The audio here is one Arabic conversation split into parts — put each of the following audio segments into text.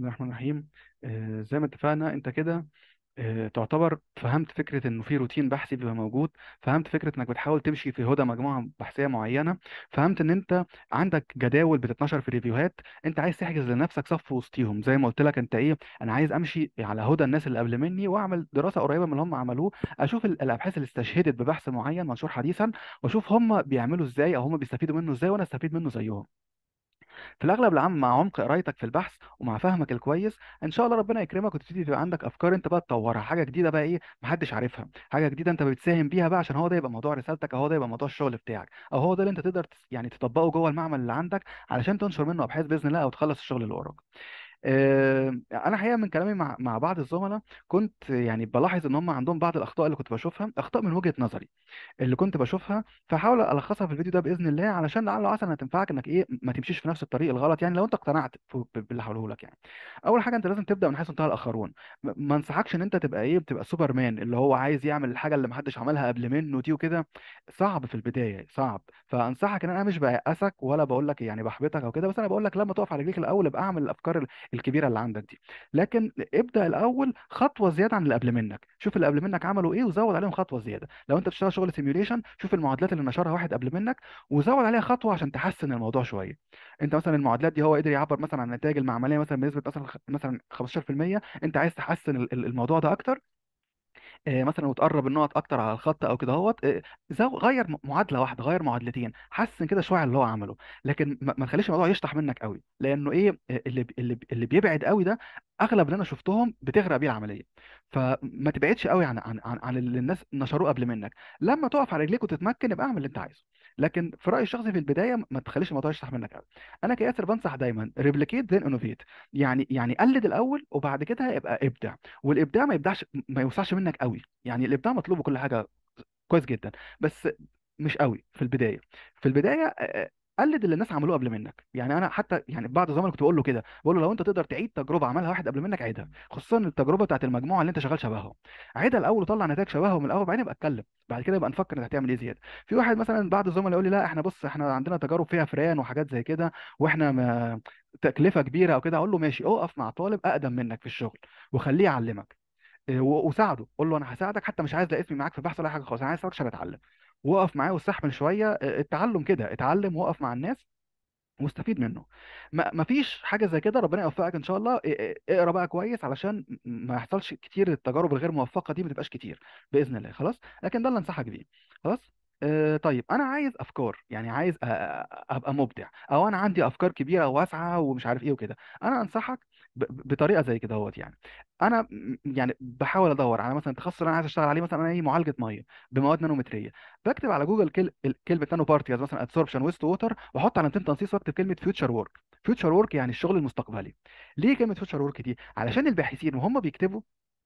بسم الله الرحمن الرحيم آه، زي ما اتفقنا انت كده آه، تعتبر فهمت فكره انه في روتين بحثي بيبقى موجود فهمت فكره انك بتحاول تمشي في هدى مجموعه بحثيه معينه فهمت ان انت عندك جداول بتتنشر في ريفيوهات انت عايز تحجز لنفسك صف وسطيهم زي ما قلت لك انت ايه انا عايز امشي على هدى الناس اللي قبل مني واعمل دراسه قريبه من اللي هم عملوه اشوف الابحاث اللي استشهدت ببحث معين منشور حديثا واشوف هم بيعملوا ازاي او هم بيستفيدوا منه ازاي وانا استفيد منه زيهم في الاغلب العام مع عمق قرايتك في البحث ومع فهمك الكويس ان شاء الله ربنا يكرمك وتبتدي تبقى عندك افكار انت بقى تطورها حاجه جديده بقى ايه محدش عارفها حاجه جديده انت بتساهم بيها بقى عشان هو ده يبقى موضوع رسالتك او هو ده يبقى موضوع الشغل بتاعك او هو ده اللي انت تقدر يعني تطبقه جوه المعمل اللي عندك علشان تنشر منه ابحاث باذن الله او تخلص الشغل اللي وراك انا حقيقه من كلامي مع مع بعض الزملاء كنت يعني بلاحظ ان هم عندهم بعض الاخطاء اللي كنت بشوفها اخطاء من وجهه نظري اللي كنت بشوفها فحاول الخصها في الفيديو ده باذن الله علشان لعل وعسى انها تنفعك انك ايه ما تمشيش في نفس الطريق الغلط يعني لو انت اقتنعت باللي هقوله لك يعني اول حاجه انت لازم تبدا من حيث انتهى الاخرون ما انصحكش ان انت تبقى ايه بتبقى سوبر مان اللي هو عايز يعمل الحاجه اللي محدش عملها قبل منه دي وكده صعب في البدايه صعب فانصحك ان انا مش بيأسك ولا بقول لك يعني بحبطك او كده بس انا بقول لك لما تقف على رجليك الاول ابقى اعمل الافكار الكبيره اللي عندك دي لكن ابدا الاول خطوه زياده عن اللي قبل منك شوف اللي قبل منك عملوا ايه وزود عليهم خطوه زياده لو انت بتشتغل شغل سيميوليشن شوف المعادلات اللي نشرها واحد قبل منك وزود عليها خطوه عشان تحسن الموضوع شويه انت مثلا المعادلات دي هو قدر يعبر مثلا عن النتائج المعمليه مثلا بنسبه مثلا مثلا 15% انت عايز تحسن الموضوع ده اكتر آه، مثلا وتقرب النقط اكتر على الخط او كده اهوت آه، غير معادله واحده غير معادلتين حسن كده شويه اللي هو عمله لكن ما تخليش الموضوع يشطح منك قوي لانه ايه آه، اللي اللي, اللي بيبعد قوي ده اغلب اللي انا شفتهم بتغرق بيه العمليه فما تبعدش قوي عن عن عن, عن اللي الناس نشروه قبل منك لما تقف على رجليك وتتمكن ابقى اعمل اللي انت عايزه لكن في رايي الشخصي في البدايه ما تخليش الموضوع يشرح منك قوي انا كياسر بنصح دايما ريبليكيت ذن انوفيت يعني يعني قلد الاول وبعد كده يبقى ابدع والابداع ما يبدعش ما يوسعش منك قوي يعني الابداع مطلوب وكل حاجه كويس جدا بس مش قوي في البدايه في البدايه قلد اللي الناس عملوه قبل منك يعني انا حتى يعني بعض الزمن كنت بقول له كده بقول له لو انت تقدر تعيد تجربه عملها واحد قبل منك عيدها خصوصا التجربه بتاعت المجموعه اللي انت شغال شبههم عيدها الاول وطلع نتائج شبههم الاول بعدين ابقى اتكلم بعد كده يبقى نفكر انت هتعمل ايه زياده في واحد مثلا بعض الزملاء يقول لي لا احنا بص احنا عندنا تجارب فيها فران وحاجات زي كده واحنا ما تكلفه كبيره او كده اقول له ماشي اقف مع طالب اقدم منك في الشغل وخليه يعلمك آه، وساعده قول له انا هساعدك حتى مش عايز لا اسمي معاك في بحث ولا حاجه خالص انا عايز اساعدك عشان اتعلم وقف معاه واستحمل شويه آه، التعلم كده اتعلم وقف مع الناس واستفيد منه ما مفيش حاجه زي كده ربنا يوفقك ان شاء الله اقرا بقى كويس علشان ما يحصلش كتير التجارب الغير موفقه دي ما تبقاش كتير باذن الله خلاص لكن ده اللي انصحك بيه خلاص آه طيب انا عايز افكار يعني عايز ابقى مبدع او انا عندي افكار كبيره واسعه ومش عارف ايه وكده انا انصحك بطريقه زي كده اهوت يعني انا يعني بحاول ادور على مثلا التخصص اللي انا عايز اشتغل عليه مثلا انا ايه معالجه ميه بمواد نانومتريه بكتب على جوجل كل... كلمه نانو بارتيز مثلا ادسوربشن ويست ووتر واحط علامتين تنصيص واكتب كلمه فيوتشر وورك فيوتشر وورك يعني الشغل المستقبلي ليه كلمه فيوتشر وورك دي علشان الباحثين وهم بيكتبوا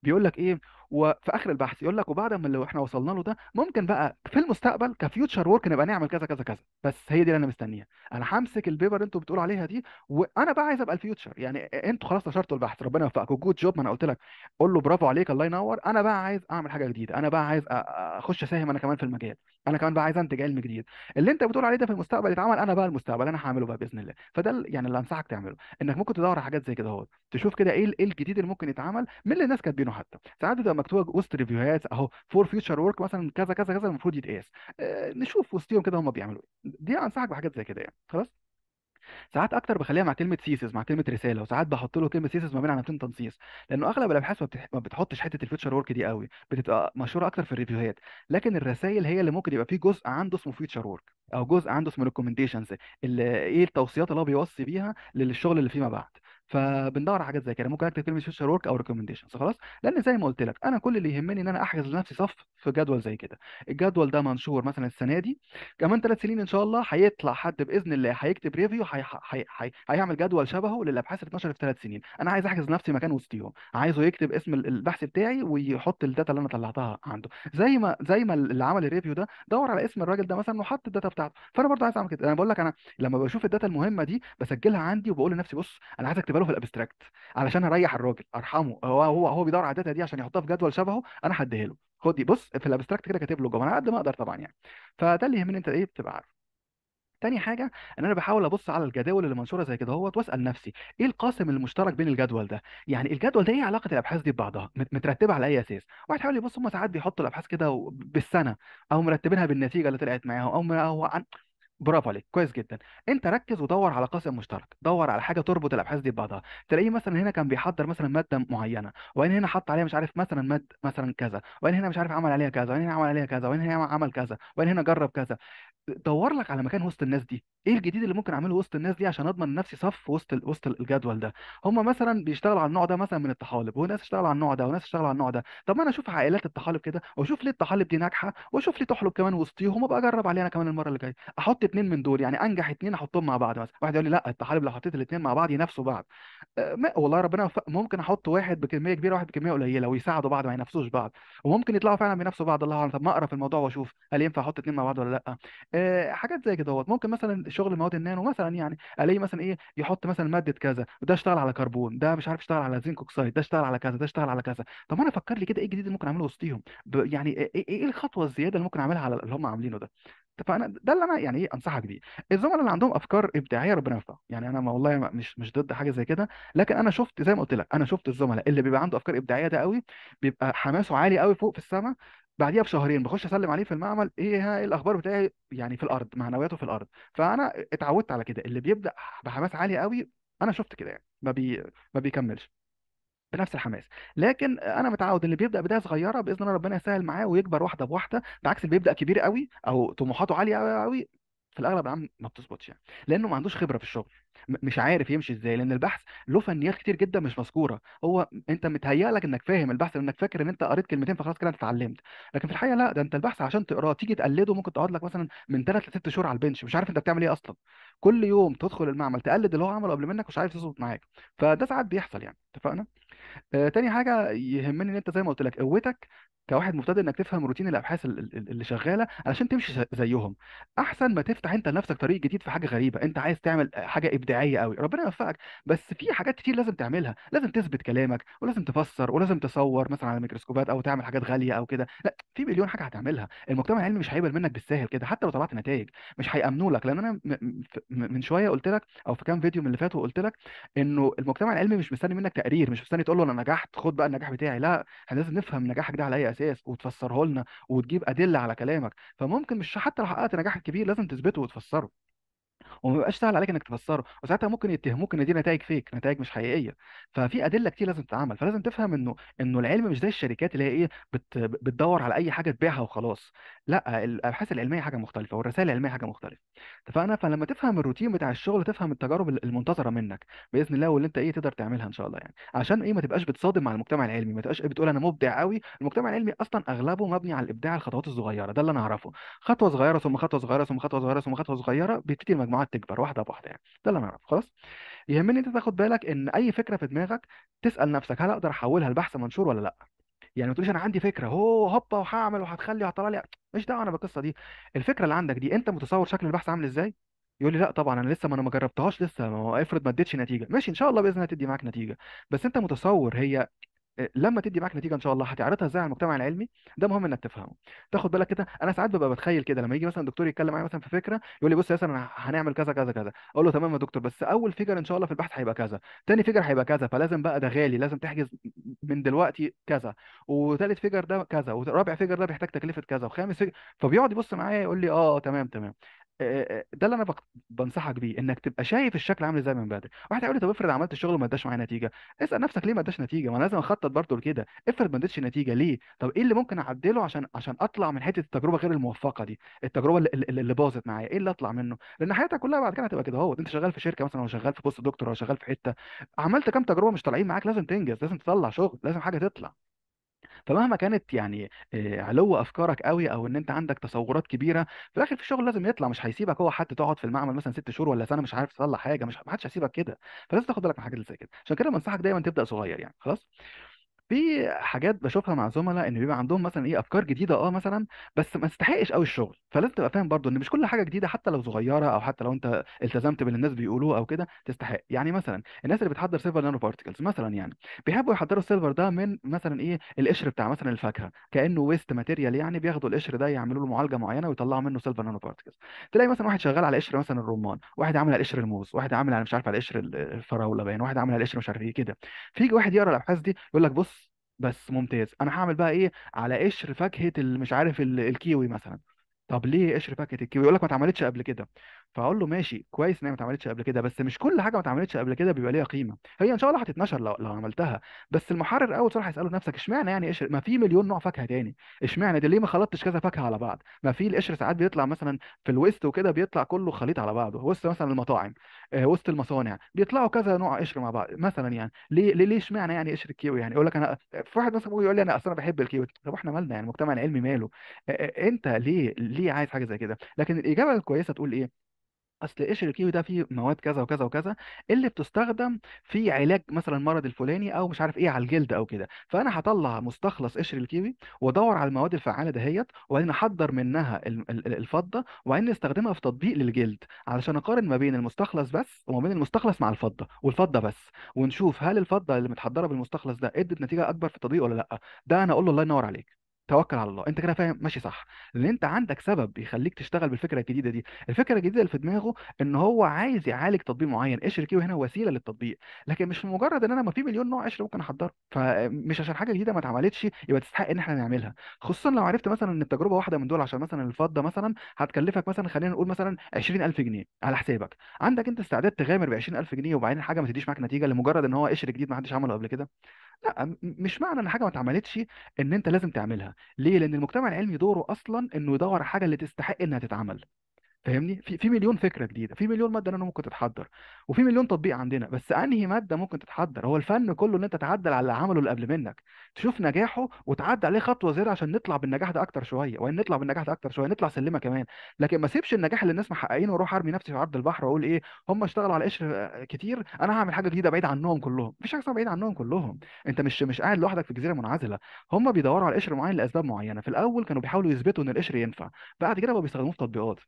بيقول لك ايه وفي اخر البحث يقول لك وبعد ما اللي احنا وصلنا له ده ممكن بقى في المستقبل كفيوتشر ورك نبقى نعمل كذا كذا كذا بس هي دي اللي انا مستنيها انا همسك البيبر اللي انتوا بتقولوا عليها دي وانا بقى عايز ابقى الفيوتشر يعني انتوا خلاص نشرتوا البحث ربنا يوفقكم جود جوب ما انا قلت لك قول له برافو عليك الله ينور انا بقى عايز اعمل حاجه جديده انا بقى عايز اخش اساهم انا كمان في المجال انا كمان بقى عايز انتج علم جديد اللي انت بتقول عليه ده في المستقبل يتعمل انا بقى المستقبل انا هعمله بقى باذن الله فده يعني اللي انصحك تعمله انك ممكن تدور على حاجات زي كده اهو تشوف كده ايه ايه الجديد اللي ممكن يتعمل من اللي الناس كاتبينه حتى ساعات بتبقى مكتوبه وسط ريفيوهات اهو فور فيوتشر ورك مثلا كذا كذا كذا المفروض يتقاس اه نشوف وسطيهم كده هم بيعملوا ايه دي انصحك بحاجات زي كده يعني خلاص ساعات اكتر بخليها مع كلمه سيسز مع كلمه رساله وساعات بحط له كلمه سيسز ما بين علامتين تنصيص لانه اغلب الابحاث ما, بتح... ما بتحطش حته الفيتشر ورك دي قوي بتبقى مشهوره اكتر في الريفيوهات لكن الرسائل هي اللي ممكن يبقى فيه جزء عنده اسمه فيتشر ورك او جزء عنده اسمه ريكومنديشنز ايه التوصيات اللي هو بيوصي بيها للشغل اللي فيما بعد فبندور على حاجات زي كده ممكن اكتب كلمه سوشيال ورك او ريكومنديشنز خلاص لان زي ما قلت لك انا كل اللي يهمني ان انا احجز لنفسي صف في جدول زي كده الجدول ده منشور مثلا السنه دي كمان ثلاث سنين ان شاء الله هيطلع حد باذن الله هيكتب ريفيو هيعمل جدول شبهه للابحاث اللي اتنشرت في ثلاث سنين انا عايز احجز لنفسي مكان وسطيهم عايزه يكتب اسم البحث بتاعي ويحط الداتا اللي انا طلعتها عنده زي ما زي ما اللي عمل الريفيو ده دور على اسم الراجل ده مثلا وحط الداتا بتاعته فانا برضه عايز اعمل كده انا بقول لك انا لما بشوف الداتا المهمه دي بسجلها عندي وبقول لنفسي بص انا عايز اكتب هكتبها له في الابستراكت علشان اريح الراجل ارحمه هو هو هو بيدور على الداتا دي عشان يحطها في جدول شبهه انا هديها له خد بص في الابستراكت كده كاتب له جمله على قد ما اقدر طبعا يعني فده اللي يهمني انت ايه بتبقى عارف تاني حاجه ان انا بحاول ابص على الجداول اللي منشوره زي كده اهوت واسال نفسي ايه القاسم المشترك بين الجدول ده يعني الجدول ده ايه علاقه الابحاث دي ببعضها مترتبه على اي اساس واحد حاول يبص هم ساعات بيحطوا الابحاث كده بالسنه او مرتبينها بالنتيجه اللي طلعت معاهم او او عن برافو عليك كويس جدا انت ركز ودور على قاسم مشترك دور على حاجه تربط الابحاث دي ببعضها تلاقيه مثلا هنا كان بيحضر مثلا ماده معينه وبعدين هنا حط عليها مش عارف مثلا ماده مثلا كذا وبعدين هنا مش عارف عمل عليها كذا وبعدين هنا عمل عليها كذا وبعدين هنا عمل كذا وبعدين هنا جرب كذا دور لك على مكان وسط الناس دي ايه الجديد اللي ممكن اعمله وسط الناس دي عشان اضمن نفسي صف وسط ال... وسط الجدول ده هم مثلا بيشتغلوا على النوع ده مثلا من الطحالب وناس اشتغل على النوع ده وناس اشتغل على النوع ده طب ما انا اشوف عائلات الطحالب كده واشوف ليه الطحالب دي ناجحه واشوف ليه طحلب كمان وسطيهم وابقى اجرب عليها انا كمان المره اللي جايه احط اتنين من دول يعني انجح اتنين احطهم مع بعض مثلا واحد يقول لي لا الطحالب لو حطيت الاتنين مع بعض ينافسوا بعض أه والله ربنا وفق ممكن احط واحد بكميه كبيره وواحد بكميه قليله ويساعدوا بعض ما ينافسوش بعض وممكن يطلعوا فعلا بينافسوا بعض الله اعلم طب ما اقرا في الموضوع واشوف هل ينفع احط اتنين مع بعض ولا لا آه، حاجات زي كده هوت. ممكن مثلا شغل مواد النانو مثلا يعني الاقي مثلا ايه يحط مثلا ماده كذا ده اشتغل على كربون ده مش عارف اشتغل على زنك اوكسيد ده اشتغل على كذا ده اشتغل على كذا طب انا فكر لي كده ايه الجديد اللي ممكن اعمله وسطيهم يعني إيه،, إيه،, ايه الخطوه الزياده اللي ممكن اعملها على اللي هم عاملينه ده فانا ده اللي انا يعني ايه انصحك بيه الزملاء اللي عندهم افكار ابداعيه ربنا يوفقهم يعني انا ما والله مش مش ضد حاجه زي كده لكن انا شفت زي ما قلت لك انا شفت الزملاء اللي بيبقى عنده افكار ابداعيه ده قوي بيبقى حماسه عالي قوي فوق في السماء بعديها بشهرين بخش اسلم عليه في المعمل ايه ها إيه الاخبار بتاعي يعني في الارض معنوياته في الارض فانا اتعودت على كده اللي بيبدا بحماس عالي قوي انا شفت كده يعني ما بي ما بيكملش بنفس الحماس لكن انا متعود اللي بيبدا بدايه صغيره باذن الله ربنا يسهل معاه ويكبر واحده بواحده بعكس اللي بيبدا كبير قوي او طموحاته عاليه قوي في الاغلب العام ما بتظبطش يعني لانه ما عندوش خبره في الشغل مش عارف يمشي ازاي لان البحث له فنيات كتير جدا مش مذكوره هو انت متهيأ لك انك فاهم البحث وانك فاكر ان انت قريت كلمتين فخلاص كده انت اتعلمت لكن في الحقيقه لا ده انت البحث عشان تقراه تيجي تقلده ممكن تقعد لك مثلا من ثلاث لست شهور على البنش مش عارف انت بتعمل ايه اصلا كل يوم تدخل المعمل تقلد اللي هو عمله قبل منك مش عارف يظبط معاك فده ساعات بيحصل يعني اتفقنا آه، تاني حاجه يهمني ان انت زي ما قلت لك قوتك كواحد مبتدئ انك تفهم روتين الابحاث اللي شغاله علشان تمشي زيهم احسن ما تفتح انت لنفسك طريق جديد في حاجه غريبه انت عايز تعمل حاجه ابداعيه قوي ربنا يوفقك بس في حاجات كتير لازم تعملها لازم تثبت كلامك ولازم تفسر ولازم تصور مثلا على ميكروسكوبات او تعمل حاجات غاليه او كده لا في مليون حاجه هتعملها المجتمع العلمي مش هيقبل منك بالساهل كده حتى لو طلعت نتائج مش هيامنوا لك لان انا من شويه قلت لك او في كام فيديو من اللي فاتوا قلت لك انه المجتمع العلمي مش مستني منك تقرير مش مستني تقول تقول له انا نجحت خد بقى النجاح بتاعي لا احنا لازم نفهم نجاحك ده على اي اساس وتفسره لنا وتجيب ادله على كلامك فممكن مش حتى لو حققت نجاح كبير لازم تثبته وتفسره وما بيبقاش سهل عليك انك تفسره وساعتها ممكن يتهموك ان دي نتائج فيك نتائج مش حقيقيه ففي ادله كتير لازم تتعمل فلازم تفهم انه انه العلم مش زي الشركات اللي هي ايه بت بتدور على اي حاجه تبيعها وخلاص لا الابحاث العلميه حاجه مختلفه والرسائل العلميه حاجه مختلفه اتفقنا فلما تفهم الروتين بتاع الشغل تفهم التجارب المنتظره منك باذن الله واللي انت ايه تقدر تعملها ان شاء الله يعني عشان ايه ما تبقاش بتصادم مع المجتمع العلمي ما تبقاش بتقول انا مبدع قوي المجتمع العلمي اصلا اغلبه مبني على الابداع الخطوات الصغيره ده اللي انا اعرفه خطوه صغيره ثم خطوه صغيره ثم خطوه صغيره ثم خطوه صغيره بيبتدي المجموعات تكبر واحده بواحده يعني ده اللي انا اعرفه خلاص يهمني انت تاخد بالك ان اي فكره في دماغك تسال نفسك هل اقدر احولها لبحث منشور ولا لا يعني ما تقوليش انا عندي فكره هو هوبا وهعمل وهتخلي وهطلع لي مش دعوه انا بالقصه دي الفكره اللي عندك دي انت متصور شكل البحث عامل ازاي يقول لي لا طبعا انا لسه ما انا ما جربتهاش لسه ما افرض ما اديتش نتيجه ماشي ان شاء الله باذن الله تدي معاك نتيجه بس انت متصور هي لما تدي معاك نتيجه ان شاء الله هتعرضها ازاي على المجتمع العلمي ده مهم انك تفهمه تاخد بالك كده انا ساعات ببقى بتخيل كده لما يجي مثلا دكتور يتكلم معايا مثلا في فكره يقول لي بص يا مثلا هنعمل كذا كذا كذا اقول له تمام يا دكتور بس اول فيجر ان شاء الله في البحث هيبقى كذا تاني فيجر هيبقى كذا فلازم بقى ده غالي لازم تحجز من دلوقتي كذا وثالث فيجر ده كذا ورابع فيجر ده بيحتاج تكلفه كذا وخامس فيجر فبيقعد يبص معايا يقول لي اه, آه، تمام تمام آه، آه، آه، ده اللي انا بنصحك بيه انك تبقى شايف الشكل عامل ازاي من بدري واحد هيقول لي طب افرض عملت الشغل وما اداش معايا نتيجه اسال نفسك ليه ما اداش نتيجه ما أنا لازم اخطط برضه لكده افرض ما اديتش نتيجه ليه طب ايه اللي ممكن اعدله عشان عشان اطلع من حته التجربه غير الموفقه دي التجربه اللي, اللي اللي باظت معايا ايه اللي اطلع منه لان حياتك كلها بعد كده هتبقى كده اهو انت شغال في شركه مثلا او شغال في بوست دكتور او شغال في حته عملت كام تجربه مش طالعين معاك لازم تنجز لازم تطلع شغل لازم حاجه تطلع فمهما كانت يعني آه، علو افكارك قوي او ان انت عندك تصورات كبيره في الاخر في الشغل لازم يطلع مش هيسيبك هو حتى تقعد في المعمل مثلا ست شهور ولا سنه مش عارف تصلح حاجه مش ما حدش هيسيبك كده فلازم تاخد بالك من حاجات زي كده عشان كده بنصحك دايما تبدا صغير يعني خلاص في حاجات بشوفها مع زملاء ان بيبقى عندهم مثلا ايه افكار جديده اه مثلا بس ما تستحقش قوي الشغل فلازم تبقى فاهم برضو ان مش كل حاجه جديده حتى لو صغيره او حتى لو انت التزمت باللي الناس بيقولوه او كده تستحق يعني مثلا الناس اللي بتحضر سيلفر نانو بارتكلز مثلا يعني بيحبوا يحضروا السيلفر ده من مثلا ايه القشر بتاع مثلا الفاكهه كانه ويست ماتيريال يعني بياخدوا القشر ده يعملوا له معالجه معينه ويطلعوا منه سيلفر نانو بارتكلز تلاقي مثلا واحد شغال على قشر مثلا الرمان واحد عامل على قشر الموز واحد عامل على مش عارف على قشر الفراوله باين واحد عامل على قشر مش عارف ايه كده فيجي واحد يقرا الابحاث دي يقول لك بص بس ممتاز انا هعمل بقى ايه على قشر فاكهه مش عارف الكيوي مثلا طب ليه قشر فاكهه الكيوي يقول لك ما اتعملتش قبل كده فاقول له ماشي كويس ان هي ما اتعملتش قبل كده بس مش كل حاجه ما اتعملتش قبل كده بيبقى ليها قيمه هي ان شاء الله هتتنشر لو, لو عملتها بس المحرر اول صراحه هيساله نفسك اشمعنى يعني قشر ما في مليون نوع فاكهه تاني اشمعنى ده ليه ما خلطتش كذا فاكهه على بعض ما في القشر ساعات بيطلع مثلا في الويست وكده بيطلع كله خليط على بعضه وسط مثلا المطاعم آه وسط المصانع بيطلعوا كذا نوع قشر مع بعض مثلا يعني ليه ليه اشمعنى يعني قشر الكيوي يعني يقول لك انا في واحد مثلا بيقول يقول لي انا اصلا بحب الكيوي طب احنا مالنا يعني المجتمع العلمي ماله آه انت ليه ليه عايز حاجه زي كده لكن الاجابه الكويسه تقول ايه اصل قشر الكيوي ده فيه مواد كذا وكذا وكذا اللي بتستخدم في علاج مثلا المرض الفلاني او مش عارف ايه على الجلد او كده فانا هطلع مستخلص قشر الكيوي وادور على المواد الفعاله دهيت وبعدين احضر منها الفضه وبعدين استخدمها في تطبيق للجلد علشان اقارن ما بين المستخلص بس وما بين المستخلص مع الفضه والفضه بس ونشوف هل الفضه اللي متحضره بالمستخلص ده ادت نتيجه اكبر في التطبيق ولا لا ده انا اقول له الله ينور عليك توكل على الله انت كده فاهم ماشي صح لان انت عندك سبب يخليك تشتغل بالفكره الجديده دي الفكره الجديده اللي في دماغه ان هو عايز يعالج تطبيق معين قشر كيو هنا وسيله للتطبيق لكن مش مجرد ان انا ما في مليون نوع قشر ممكن احضره فمش عشان حاجه جديده ما اتعملتش يبقى تستحق ان احنا نعملها خصوصا لو عرفت مثلا ان التجربه واحده من دول عشان مثلا الفضه مثلا هتكلفك مثلا خلينا نقول مثلا 20000 جنيه على حسابك عندك انت استعداد تغامر ب 20000 جنيه وبعدين حاجه ما تديش معاك نتيجه لمجرد ان هو قشر جديد ما حدش عمله قبل كده لا مش معنى ان حاجه ما اتعملتش ان انت لازم تعملها ليه لان المجتمع العلمي دوره اصلا انه يدور على الحاجه اللي تستحق انها تتعمل فاهمني في في مليون فكره جديده في مليون ماده انا ممكن تتحضر وفي مليون تطبيق عندنا بس انهي ماده ممكن تتحضر هو الفن كله ان انت تعدل على اللي عمله اللي قبل منك تشوف نجاحه وتعدي عليه خطوه زياده عشان نطلع بالنجاح ده اكتر شويه وان نطلع بالنجاح ده اكتر شويه نطلع سلمه كمان لكن ما اسيبش النجاح اللي الناس محققينه واروح ارمي نفسي في عرض البحر واقول ايه هم اشتغلوا على قشر آه، كتير انا هعمل حاجه جديده بعيد عنهم كلهم مفيش حاجه بعيد عنهم كلهم انت مش مش قاعد لوحدك في جزيره منعزله هم بيدوروا على قشر معين لاسباب معينه في الاول كانوا بيحاولوا يثبتوا ان القشر ينفع بعد كده بقوا بيستخدموه في تطبيقات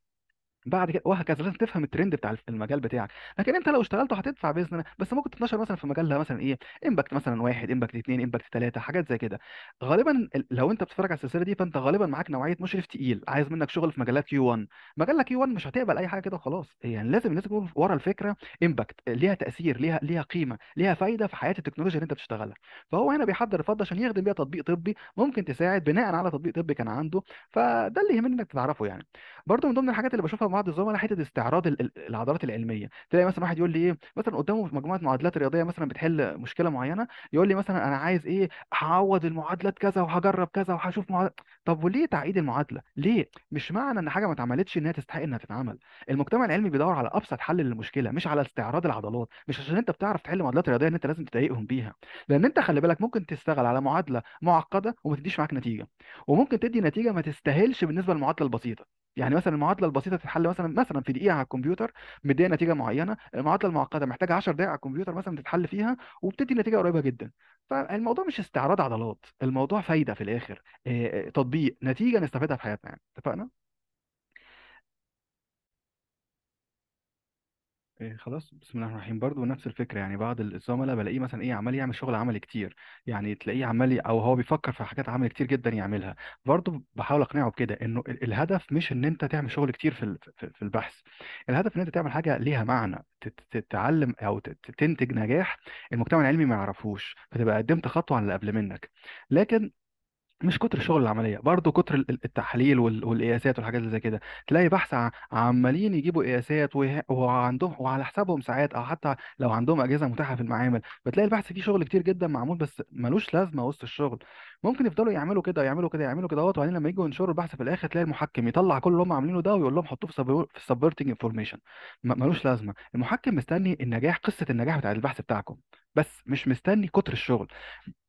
بعد كده وهكذا لازم تفهم الترند بتاع المجال بتاعك لكن انت لو اشتغلت هتدفع باذن بس ممكن تتنشر مثلا في مجال مثلا ايه امباكت مثلا واحد امباكت اثنين امباكت ثلاثه حاجات زي كده غالبا لو انت بتتفرج على السلسله دي فانت غالبا معاك نوعيه مشرف تقيل عايز منك شغل في مجالات كيو 1 مجالك كيو 1 مش هتقبل اي حاجه كده خلاص يعني لازم الناس تكون ورا الفكره امباكت ليها تاثير ليها ليها قيمه ليها فايده في حياه التكنولوجيا اللي انت بتشتغلها فهو هنا بيحضر الفضه عشان يخدم بيها تطبيق طبي ممكن تساعد بناء على تطبيق طبي كان عنده فده اللي يهمني انك تعرفه يعني برضه من ضمن الحاجات اللي بشوفها بعض الزملاء حته استعراض العضلات العلميه تلاقي مثلا واحد يقول لي ايه مثلا قدامه مجموعه معادلات رياضيه مثلا بتحل مشكله معينه يقول لي مثلا انا عايز ايه هعوض المعادله كذا وهجرب كذا وهشوف معادلة. طب وليه تعقيد المعادله ليه مش معنى ان حاجه ما اتعملتش ان هي تستحق انها تتعمل المجتمع العلمي بيدور على ابسط حل للمشكله مش على استعراض العضلات مش عشان انت بتعرف تحل معادلات رياضيه ان انت لازم تضايقهم بيها لان انت خلي بالك ممكن تشتغل على معادله معقده وما تديش معاك نتيجه وممكن تدي نتيجه ما تستاهلش بالنسبه للمعادله البسيطه يعني مثلا المعادله البسيطه تتحل مثلا مثلا في دقيقه على الكمبيوتر مديه نتيجه معينه المعادله المعقده محتاجه 10 دقائق على الكمبيوتر مثلا تتحل فيها وبتدي نتيجه قريبه جدا فالموضوع مش استعراض عضلات الموضوع فايده في الاخر آه، آه، تطبيق نتيجه نستفيدها في حياتنا يعني اتفقنا إيه خلاص بسم الله الرحمن الرحيم برضه نفس الفكره يعني بعض الزملاء بلاقيه مثلا ايه عمال يعمل شغل عملي كتير يعني تلاقيه عمال او هو بيفكر في حاجات عمل كتير جدا يعملها برضه بحاول اقنعه بكده انه الهدف مش ان انت تعمل شغل كتير في في البحث الهدف ان انت تعمل حاجه ليها معنى تتعلم او تنتج نجاح المجتمع العلمي ما يعرفوش فتبقى قدمت خطوه عن اللي قبل منك لكن مش كتر شغل العمليه برضه كتر التحليل والقياسات والحاجات اللي زي كده تلاقي بحث عمالين يجيبوا قياسات وعندهم وعلى حسابهم ساعات او حتى لو عندهم اجهزه متاحه في المعامل بتلاقي البحث فيه شغل كتير جدا معمول بس ملوش لازمه وسط الشغل ممكن يفضلوا يعملوا كده يعملوا كده يعملوا كده وبعدين لما يجوا ينشروا البحث في الاخر تلاقي المحكم يطلع كل اللي هم عاملينه ده ويقول لهم حطوه في في سبورتنج انفورميشن ملوش لازمه المحكم مستني النجاح قصه النجاح بتاع البحث بتاعكم بس مش مستني كتر الشغل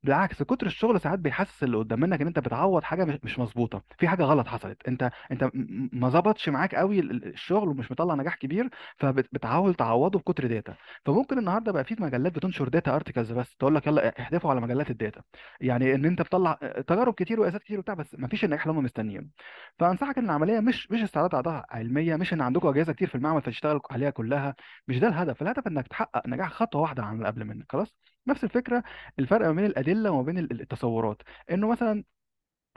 بالعكس كتر الشغل ساعات بيحسس اللي قدام منك ان انت بتعوض حاجه مش مظبوطه في حاجه غلط حصلت انت انت ما ظبطش معاك قوي الشغل ومش مطلع نجاح كبير فبتحاول تعوضه بكتر داتا فممكن النهارده بقى في مجلات بتنشر داتا ارتكلز بس تقول لك يلا احذفوا على مجلات الداتا يعني ان انت بتطلع آه، تجارب كتير وقياسات كتير وبتاع بس ما فيش النجاح اللي هم مستنيينه فانصحك ان العمليه مش مش استعراض اعضاء علميه مش ان عندكم اجهزه كتير في المعمل فتشتغل عليها كلها مش ده الهدف الهدف انك تحقق نجاح خطوه واحده عن اللي قبل منك خلاص نفس الفكره الفرق ما بين الادله وما بين التصورات انه مثلا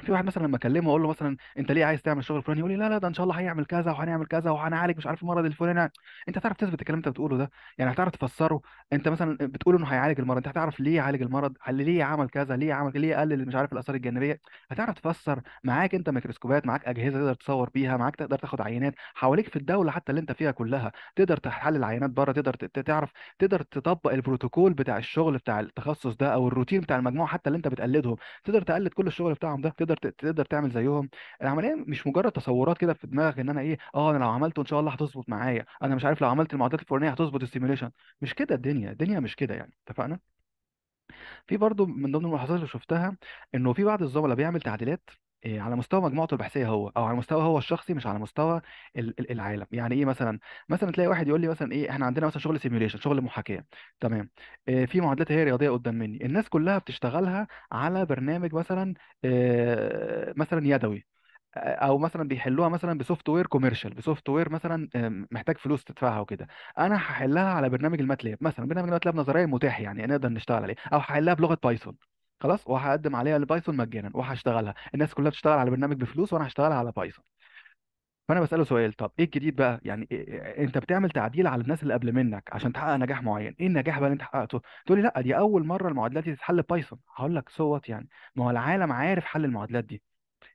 في واحد مثلا لما اكلمه اقول له مثلا انت ليه عايز تعمل شغل الفلاني يقول لي لا لا ده ان شاء الله هيعمل كذا وهنعمل كذا وهنعالج مش عارف المرض الفلاني انت هتعرف تثبت الكلام اللي انت بتقوله ده يعني هتعرف تفسره انت مثلا بتقول انه هيعالج المرض انت هتعرف ليه يعالج المرض ليه عمل كذا ليه عمل ليه قلل مش عارف الاثار الجانبيه هتعرف تفسر معاك انت ميكروسكوبات معاك اجهزه تقدر تصور بيها معاك تقدر تاخد عينات حواليك في الدوله حتى اللي انت فيها كلها تقدر تحلل عينات بره تقدر تعرف تقدر تطبق البروتوكول بتاع الشغل بتاع التخصص ده او الروتين بتاع المجموعه حتى اللي انت بتقلدهم تقدر تقلد كل الشغل بتاعهم ده تقدر تقدر تعمل زيهم العمليه مش مجرد تصورات كده في دماغك ان انا ايه اه انا لو عملته ان شاء الله هتظبط معايا انا مش عارف لو عملت المعادلات الفلانيه هتظبط السيميوليشن مش كده الدنيا الدنيا مش كده يعني اتفقنا في برضو من ضمن الملاحظات اللي شفتها انه في بعض الزملاء بيعمل تعديلات على مستوى مجموعته البحثيه هو او على مستوى هو الشخصي مش على مستوى العالم يعني ايه مثلا مثلا تلاقي واحد يقول لي مثلا ايه احنا عندنا مثلا شغل سيميوليشن شغل محاكاه تمام إيه في معادلات هي رياضيه قدام مني الناس كلها بتشتغلها على برنامج مثلا إيه مثلا يدوي او مثلا بيحلوها مثلا بسوفت وير كوميرشال بسوفت وير مثلا آمم، محتاج فلوس تدفعها وكده انا هحلها على برنامج الماتلاب مثلا برنامج الماتلاب نظريا متاح يعني نقدر نشتغل عليه او هحلها بلغه بايثون خلاص وهقدم عليها لبايثون مجانا وهشتغلها الناس كلها بتشتغل على برنامج بفلوس وانا هشتغلها على بايثون فانا بساله سؤال طب ايه الجديد بقى يعني إيه انت بتعمل تعديل على الناس اللي قبل منك عشان تحقق نجاح معين ايه النجاح بقى اللي انت حققته تقول لي لا دي اول مره المعادلات دي تتحل بايثون هقول لك صوت يعني ما هو العالم عارف حل المعادلات دي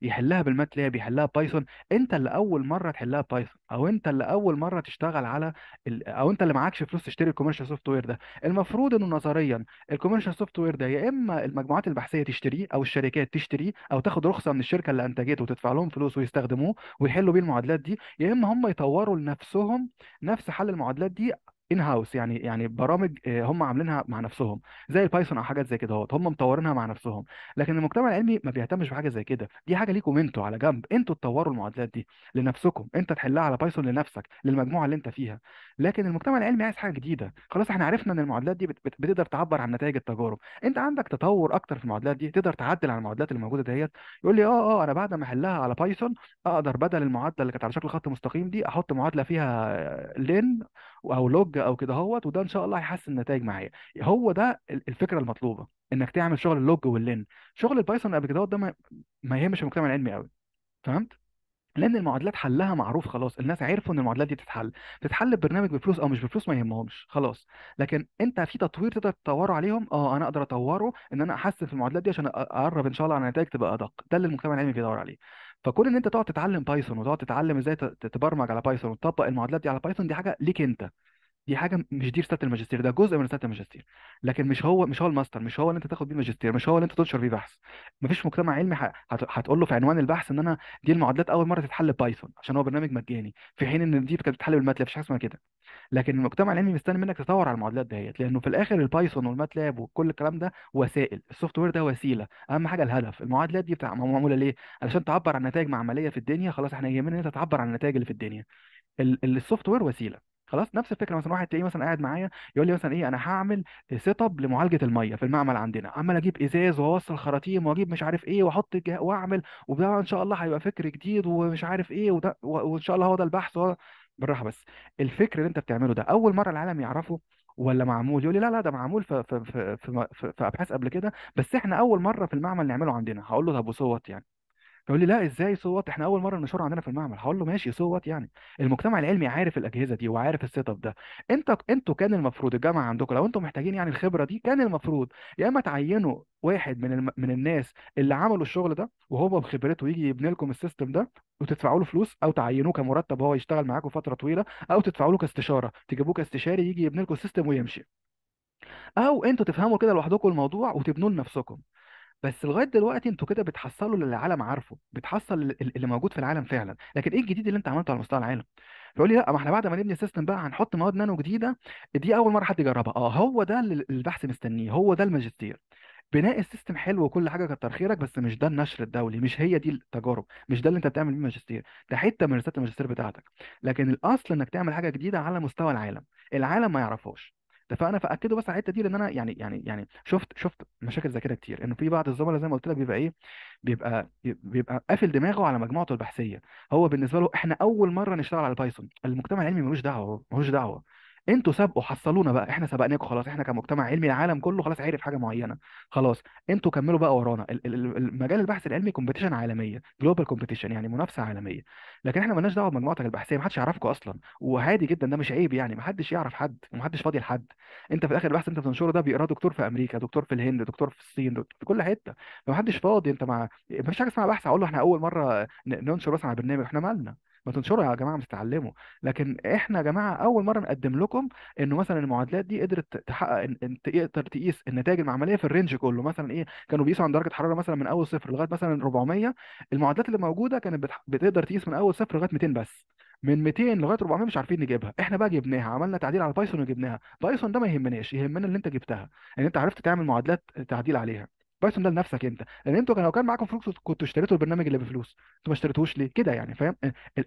يحلها بالماتلاب يحلها بايثون انت اللي اول مره تحلها بايثون او انت اللي اول مره تشتغل على ال... او انت اللي معكش فلوس تشتري الكوميرشال سوفت وير ده المفروض انه نظريا الكوميرشال سوفت وير ده يا اما المجموعات البحثيه تشتريه او الشركات تشتريه او تاخد رخصه من الشركه اللي انتجته وتدفع لهم فلوس ويستخدموه ويحلوا بيه المعادلات دي يا اما هم يطوروا لنفسهم نفس حل المعادلات دي ان هاوس يعني يعني برامج آه، هم عاملينها مع نفسهم زي البايثون او حاجات زي كده هم مطورينها مع نفسهم لكن المجتمع العلمي ما بيهتمش بحاجه زي كده دي حاجه ليكم انتوا على جنب انتوا تطوروا المعادلات دي لنفسكم انت تحلها على بايثون لنفسك للمجموعه اللي انت فيها لكن المجتمع العلمي عايز حاجه جديده خلاص احنا عرفنا ان المعادلات دي بتقدر تعبر عن نتائج التجارب انت عندك تطور اكتر في المعادلات دي تقدر تعدل على المعادلات اللي موجوده ديت يقول لي اه اه انا بعد ما احلها على بايثون اقدر بدل المعادله اللي كانت على شكل خط مستقيم دي احط معادله فيها لين او لوج او كده هوت وده ان شاء الله هيحسن النتائج معايا هو ده الفكره المطلوبه انك تعمل شغل اللوج واللين شغل البايثون قبل كده هوت ده ما, يهمش المجتمع العلمي قوي فهمت لان المعادلات حلها معروف خلاص الناس عرفوا ان المعادلات دي بتتحل تتحل ببرنامج بفلوس او مش بفلوس ما يهمهمش خلاص لكن انت في تطوير تقدر تطوره عليهم اه انا اقدر اطوره ان انا احسن في المعادلات دي عشان اقرب ان شاء الله على نتائج تبقى ادق ده اللي المجتمع العلمي بيدور عليه فكون ان انت تقعد تتعلم بايثون وتقعد تتعلم ازاي تبرمج على بايثون وتطبق المعادلات دي على بايثون دي حاجه ليك انت دي حاجه مش دي رساله الماجستير ده جزء من رساله الماجستير لكن مش هو مش هو الماستر مش هو اللي انت تاخد بيه الماجستير مش هو اللي انت تنشر بيه بحث مفيش مجتمع علمي هتقول له في عنوان البحث ان انا دي المعادلات اول مره تتحل بايثون عشان هو برنامج مجاني في حين ان دي كانت بتتحل بالماتلاب مفيش حاجه اسمها كده لكن المجتمع العلمي مستني منك تطور على المعادلات دهيت لانه في الاخر البايثون والماتلاب وكل الكلام ده وسائل السوفت وير ده وسيله اهم حاجه الهدف المعادلات دي بتاع معموله ليه علشان تعبر عن نتائج معمليه في الدنيا خلاص احنا جايين ان انت تعبر عن النتائج اللي في الدنيا السوفت وير وسيله خلاص نفس الفكره مثلا واحد تلاقيه مثلا قاعد معايا يقول لي مثلا ايه انا هعمل سيت اب لمعالجه الميه في المعمل عندنا عمال اجيب ازاز واوصل خراطيم واجيب مش عارف ايه واحط واعمل وده ان شاء الله هيبقى فكر جديد ومش عارف ايه وده وان شاء الله هو ده البحث وهو بالراحه بس الفكر اللي انت بتعمله ده اول مره العالم يعرفه ولا معمول يقول لي لا لا ده معمول في في في في, في, في ابحاث قبل كده بس احنا اول مره في المعمل نعمله عندنا هقول له طب وصوت يعني فيقول لي لا ازاي سو وات احنا اول مره ننشره عندنا في المعمل هقول له ماشي سو وات يعني المجتمع العلمي عارف الاجهزه دي وعارف السيت اب ده انت انتوا كان المفروض الجامعه عندكم لو انتم محتاجين يعني الخبره دي كان المفروض يا اما تعينوا واحد من الم... من الناس اللي عملوا الشغل ده وهو بخبرته يجي يبني لكم السيستم ده وتدفعوا له فلوس او تعينوه كمرتب هو يشتغل معاكم فتره طويله او تدفعوا له كاستشاره تجيبوه كاستشاري يجي يبني لكم السيستم ويمشي او انتوا تفهموا كده لوحدكم الموضوع وتبنوه لنفسكم بس لغايه دلوقتي انتوا كده بتحصلوا للي العالم عارفه بتحصل اللي موجود في العالم فعلا لكن ايه الجديد اللي انت عملته على مستوى العالم فيقول لي لا ما احنا بعد ما نبني سيستم بقى هنحط مواد نانو جديده دي اول مره حد يجربها اه هو ده اللي البحث مستنيه هو ده الماجستير بناء السيستم حلو وكل حاجه كتر خيرك بس مش ده النشر الدولي مش هي دي التجارب مش ده اللي انت بتعمل بيه ماجستير ده حته من رساله الماجستير بتاعتك لكن الاصل انك تعمل حاجه جديده على مستوى العالم العالم ما يعرفهاش اتفقنا فانا فاكده بس على الحته دي لان انا يعني يعني يعني شفت شفت مشاكل زي كده كتير انه في بعض الزملاء زي ما قلت لك بيبقى ايه بيبقى بيبقى قافل دماغه على مجموعته البحثيه هو بالنسبه له احنا اول مره نشتغل على بايثون المجتمع العلمي ملوش دعوه ملوش دعوه انتوا سابقوا حصلونا بقى احنا سبقناكم خلاص احنا كمجتمع علمي العالم كله خلاص عارف حاجه معينه خلاص انتوا كملوا بقى ورانا المجال مجال البحث العلمي كومبيتيشن عالميه جلوبال كومبيتيشن يعني منافسه عالميه لكن احنا مالناش دعوه بمجموعتك البحثيه ما حدش يعرفكم اصلا وعادي جدا ده مش عيب يعني ما حدش يعرف حد وما حدش فاضي لحد انت في الاخر البحث انت بتنشره ده بيقراه دكتور في امريكا دكتور في الهند دكتور في الصين دكتور في كل حته فمحدش حدش فاضي انت مع ما فيش حاجه اسمها بحث اقول له احنا اول مره ننشر مثلا على برنامج احنا مالنا ما تنشروا يا جماعه مش تتعلموا لكن احنا يا جماعه اول مره نقدم لكم انه مثلا المعادلات دي قدرت تحقق تقدر تقيس النتائج المعمليه في الرينج كله مثلا ايه كانوا بيقيسوا عن درجه حراره مثلا من اول صفر لغايه مثلا 400 المعادلات اللي موجوده كانت بتقدر تقيس من اول صفر لغايه 200 بس من 200 لغايه 400 مش عارفين نجيبها احنا بقى جبناها عملنا تعديل على بايثون وجبناها بايثون ده ما يهمناش يهمنا اللي انت جبتها ان يعني انت عرفت تعمل معادلات تعديل عليها بايثون ده لنفسك انت لان انتوا لو كان معاكم فلوس كنتوا اشتريتوا البرنامج اللي بفلوس انتوا ما اشتريتوش ليه كده يعني فاهم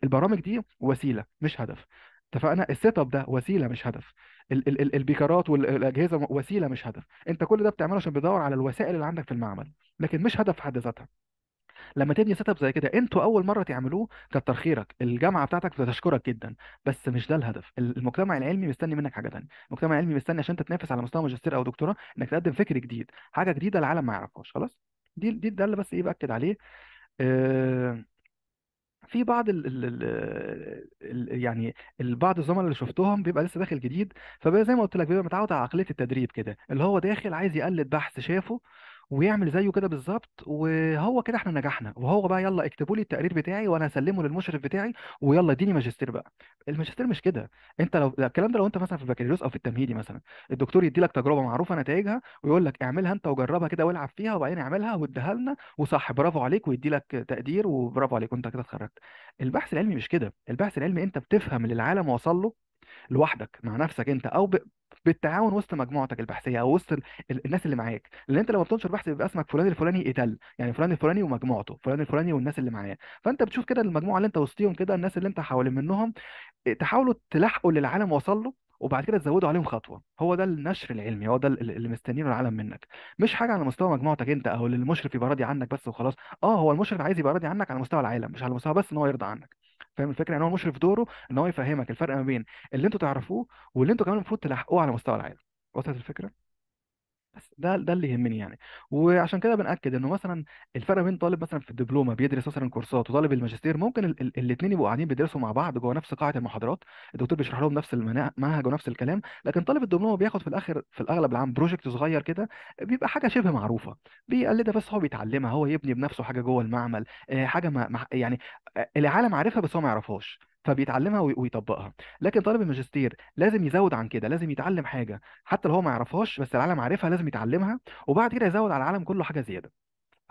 البرامج دي وسيله مش هدف اتفقنا السيت اب ده وسيله مش هدف ال ال ال البيكرات والاجهزه وسيله مش هدف انت كل ده بتعمله عشان بتدور على الوسائل اللي عندك في المعمل لكن مش هدف في حد ذاتها لما تبني سيت اب زي كده انتوا اول مره تعملوه كتر خيرك الجامعه بتاعتك بتشكرك جدا بس مش ده الهدف المجتمع العلمي مستني منك حاجه ثانيه المجتمع العلمي مستني عشان تتنافس على مستوى ماجستير او دكتوراه انك تقدم فكر جديد حاجه جديده العالم ما يعرفهاش خلاص دي دي ده اللي بس ايه باكد عليه آه في بعض ال ال الـ يعني بعض الزملاء اللي شفتهم بيبقى لسه داخل جديد فبقى زي ما قلت لك بيبقى متعود على عقليه التدريب كده اللي هو داخل عايز يقلد بحث شافه ويعمل زيه كده بالظبط وهو كده احنا نجحنا وهو بقى يلا اكتبوا لي التقرير بتاعي وانا هسلمه للمشرف بتاعي ويلا اديني ماجستير بقى الماجستير مش كده انت لو الكلام ده لو انت مثلا في البكالوريوس او في التمهيدي مثلا الدكتور يدي لك تجربه معروفه نتائجها ويقول لك اعملها انت وجربها كده والعب فيها وبعدين اعملها واديها لنا وصح برافو عليك ويدي لك تقدير وبرافو عليك وانت كده اتخرجت البحث العلمي مش كده البحث العلمي انت بتفهم اللي العالم وصل له لوحدك مع نفسك انت او ب... بالتعاون وسط مجموعتك البحثيه او وسط ال... الناس اللي معاك لان انت لما بتنشر بحث بيبقى اسمك فلان الفلاني ايتال يعني فلان الفلاني ومجموعته فلان الفلاني والناس اللي معاه فانت بتشوف كده المجموعه اللي انت وسطيهم كده الناس اللي انت حوالين منهم آه، تحاولوا تلحقوا اللي العالم وصل له وبعد كده تزودوا عليهم خطوه هو ده النشر العلمي هو ده اللي مستنيينه العالم منك مش حاجه على مستوى مجموعتك انت او اللي المشرف يبقى راضي عنك بس وخلاص اه هو المشرف عايز يبقى راضي عنك على مستوى العالم مش على مستوى بس ان هو يرضى عنك فاهم الفكره يعني هو المشرف دوره ان هو يفهمك الفرق ما بين اللي انتوا تعرفوه واللي انتوا كمان المفروض تلاحقوه على مستوى العالم وصلت الفكره بس ده ده اللي يهمني يعني وعشان كده بنأكد انه مثلا الفرق بين طالب مثلا في الدبلومه بيدرس مثلا كورسات وطالب الماجستير ممكن الاثنين يبقوا قاعدين بيدرسوا مع بعض جوه نفس قاعه المحاضرات الدكتور بيشرح لهم نفس المنهج ونفس الكلام لكن طالب الدبلومه بياخد في الاخر في الاغلب العام بروجكت صغير كده بيبقى حاجه شبه معروفه بيقلدها بس هو بيتعلمها هو يبني بنفسه حاجه جوه المعمل آه، حاجه ما يعني آه، العالم عارفها بس هو ما يعرفهاش فبيتعلمها ويطبقها لكن طالب الماجستير لازم يزود عن كده لازم يتعلم حاجه حتى لو هو ما يعرفهاش بس العالم عارفها لازم يتعلمها وبعد كده يزود على العالم كله حاجه زياده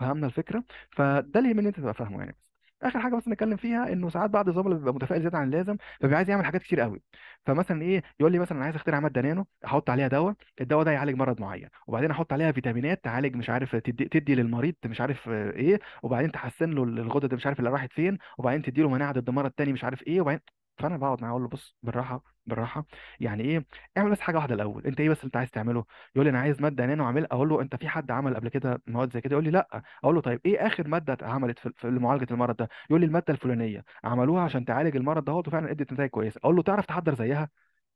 فهمنا الفكره فده اللي يهمني ان انت تبقى فاهمه يعني اخر حاجه بس نتكلم فيها انه ساعات بعض الزملاء بيبقى متفائل زياده عن اللازم فبيبقى عايز يعمل حاجات كتير قوي فمثلا ايه يقول لي مثلا انا عايز اخترع ماده نانو احط عليها دواء الدواء ده يعالج مرض معين وبعدين احط عليها فيتامينات تعالج مش عارف تدي, تدي للمريض مش عارف ايه وبعدين تحسن له الغدد مش عارف اللي راحت فين وبعدين تدي له مناعه ضد مرض تاني مش عارف ايه وبعدين فانا بقعد معاه اقول له بص بالراحه بالراحه يعني ايه اعمل بس حاجه واحده الاول انت ايه بس اللي انت عايز تعمله يقول لي انا عايز ماده نانو اعمل اقول له انت في حد عمل قبل كده مواد زي كده يقول لي لا اقول له طيب ايه اخر ماده اتعملت في في لمعالجه المرض ده يقول لي الماده الفلانيه عملوها عشان تعالج المرض ده وفعلا ادت نتائج كويسه اقول له تعرف تحضر زيها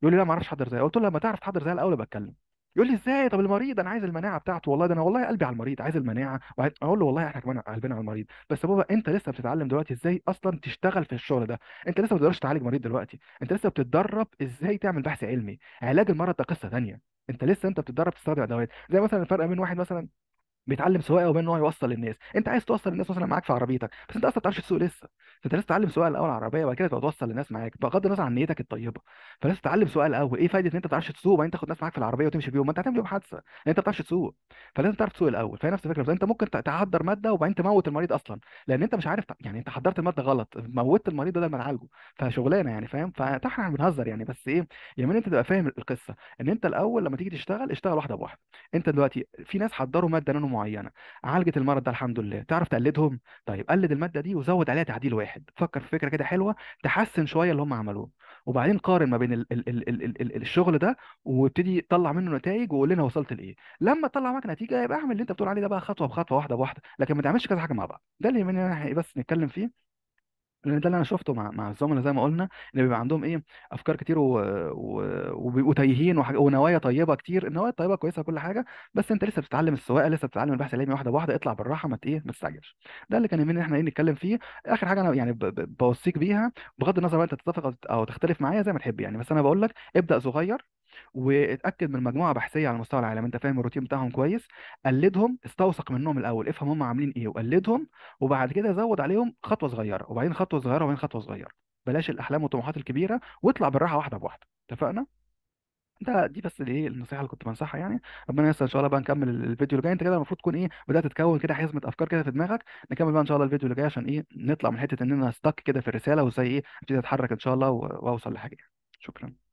يقول لي لا ما اعرفش احضر زيها قلت له لما تعرف تحضر زيها الاول بتكلم يقول لي ازاي طب المريض انا عايز المناعه بتاعته والله ده انا والله قلبي على المريض عايز المناعه وعايز اقول له والله احنا كمان قلبنا على المريض بس بابا انت لسه بتتعلم دلوقتي ازاي اصلا تشتغل في الشغل ده انت لسه ما بتقدرش تعالج مريض دلوقتي انت لسه بتتدرب ازاي تعمل بحث علمي علاج المرض ده قصه ثانيه انت لسه انت بتتدرب تستخدم ادوات زي مثلا الفرق بين واحد مثلا بيتعلم سواقه وبين ان هو يوصل للناس انت عايز توصل للناس مثلا معاك في عربيتك بس انت اصلا ما بتعرفش تسوق لسه فانت لازم تتعلم سواقه الاول عربيه وبعد كده تبقى توصل للناس معاك بغض النظر عن نيتك الطيبه فلازم تتعلم سواقه الاول ايه فايده ان انت ما بتعرفش تسوق وبعدين تاخد ناس معاك في العربيه وتمشي بيهم ما انت هتعمل بيهم حادثه يعني انت ما بتعرفش تسوق فلازم تعرف تسوق الاول فهي نفس الفكره انت ممكن تحضر ماده وبعدين تموت المريض اصلا لان انت مش عارف يعني انت حضرت الماده غلط موتت المريض بدل ما نعالجه فشغلانه يعني فاهم فاحنا بنهزر يعني بس ايه يا من انت تبقى فاهم القصه ان انت الاول لما تيجي تشتغل اشتغل واحده بواحده انت دلوقتي في ناس حضروا ماده معينه عالجت المرض ده الحمد لله تعرف تقلدهم طيب قلد الماده دي وزود عليها تعديل واحد فكر في فكره كده حلوه تحسن شويه اللي هم عملوه وبعدين قارن ما بين الشغل ده وابتدي طلع منه نتائج وقول لنا وصلت لايه لما تطلع معاك نتيجه يبقى اعمل اللي انت بتقول عليه ده بقى خطوه بخطوه واحده بواحده لكن ما تعملش كذا حاجه مع بعض ده اللي احنا بس نتكلم فيه ده اللي انا شفته مع مع الزملاء زي ما قلنا ان بيبقى عندهم ايه افكار كتير و... و... وبيبقوا تايهين ونوايا طيبه كتير النوايا الطيبه كويسه وكل حاجه بس انت لسه بتتعلم السواقه لسه بتتعلم البحث العلمي واحده واحده اطلع بالراحه ما ايه ما تستعجلش ده اللي كان يهمنا ان احنا ايه نتكلم فيه اخر حاجه انا يعني ب... ب... بوصيك بيها بغض النظر بقى انت تتفق او تختلف معايا زي ما تحب يعني بس انا بقول لك ابدا صغير واتاكد من مجموعه بحثيه على مستوى العالم انت فاهم الروتين بتاعهم كويس قلدهم استوثق منهم الاول افهم هم عاملين ايه وقلدهم وبعد كده زود عليهم خطوه صغيره وبعدين خطوه صغيره وبعدين خطوه صغيره بلاش الاحلام والطموحات الكبيره واطلع بالراحه واحده بواحده اتفقنا ده دي بس ايه النصيحه اللي كنت بنصحها يعني ربنا يسر ان شاء الله بقى نكمل الفيديو اللي جاي انت كده المفروض تكون ايه بدات تتكون كده حزمه افكار كده في دماغك نكمل بقى ان شاء الله الفيديو اللي جاي عشان ايه نطلع من حته اننا ستك كده في الرساله وزي ايه ابتدي اتحرك ان شاء الله واوصل لحاجه يعني. شكرا